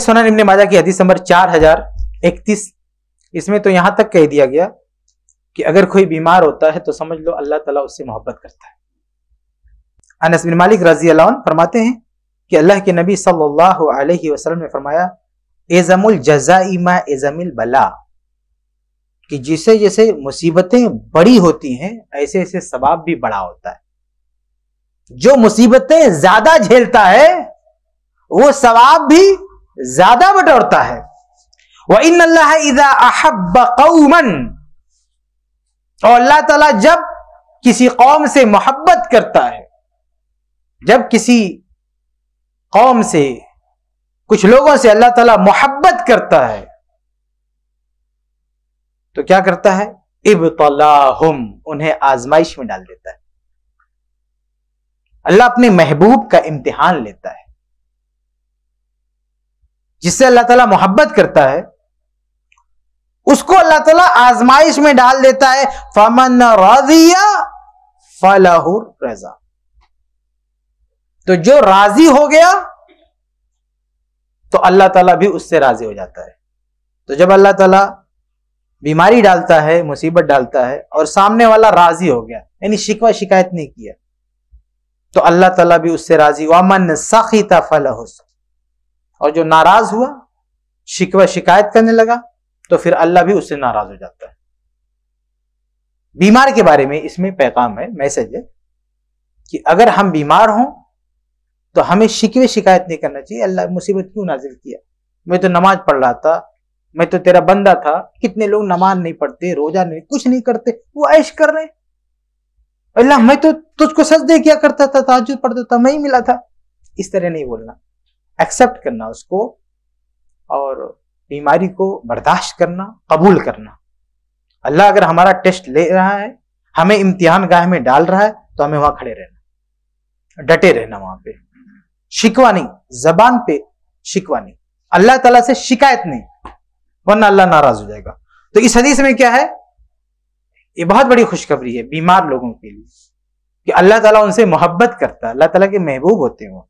सोना निम्न माजा की हदीस नंबर चार हजार इकतीस इसमें तो यहां तक कह दिया गया कि अगर कोई बीमार होता है तो समझ लो अल्लाह तला उससे मोहब्बत करता है अनस बिन मालिक रजी अल्लाह फरमाते हैं कि अल्लाह के नबी सल्लल्लाहु अलैहि वसल्लम ने फरमाया एजमुल जजाइमा एजमिल बला कि जिसे जैसे मुसीबतें बड़ी होती हैं ऐसे ऐसे सबाब भी बड़ा होता है जो मुसीबतें ज्यादा झेलता है वो सवाब भी ज्यादा बटोरता है वह इन अल्लाह इदा अहब कौमन और अल्लाह तला जब किसी कौम से मोहब्बत करता है जब किसी कौम से कुछ लोगों से अल्लाह तला मोहब्बत करता है तो क्या करता है इबतलाहुम उन्हें आजमाइश में डाल देता है अल्लाह अपने महबूब का इम्तिहान लेता है जिससे अल्लाह ताला मोहब्बत करता है उसको अल्लाह ताला आजमाइश में डाल देता है फमन राजिया फलाहुर रजा तो जो राजी हो गया तो अल्लाह ताला भी उससे राजी हो जाता है तो जब अल्लाह ताला बीमारी डालता है मुसीबत डालता है और सामने वाला राजी हो गया यानी शिकवा शिकायत नहीं किया तो अल्लाह ताला भी उससे राजी वामन सखीता फलहुस और जो नाराज हुआ शिकवा शिकायत करने लगा तो फिर अल्लाह भी उससे नाराज हो जाता है बीमार के बारे में इसमें पैगाम है मैसेज है कि अगर हम बीमार हों तो हमें शिकवे शिकायत नहीं करना चाहिए अल्लाह मुसीबत क्यों नाजिल किया मैं तो नमाज पढ़ रहा था मैं तो तेरा बंदा था कितने लोग नमाज नहीं पढ़ते रोजा नहीं कुछ नहीं करते वो ऐश कर रहे अल्लाह मैं तो तुझको सजदे किया करता था ताजुद पढ़ता था मैं ही मिला था इस तरह नहीं बोलना एक्सेप्ट करना उसको और बीमारी को बर्दाश्त करना कबूल करना अल्लाह अगर हमारा टेस्ट ले रहा है हमें इम्तिहान गाह में डाल रहा है तो हमें वहां खड़े रहना डटे रहना वहां पे शिकवा नहीं जबान पे शिकवा नहीं अल्लाह तला से शिकायत नहीं वरना अल्लाह नाराज हो जाएगा तो इस हदीस में क्या है ये बहुत बड़ी खुशखबरी है बीमार लोगों के लिए कि अल्लाह ताला उनसे मोहब्बत करता है अल्लाह ताला के महबूब होते हैं वो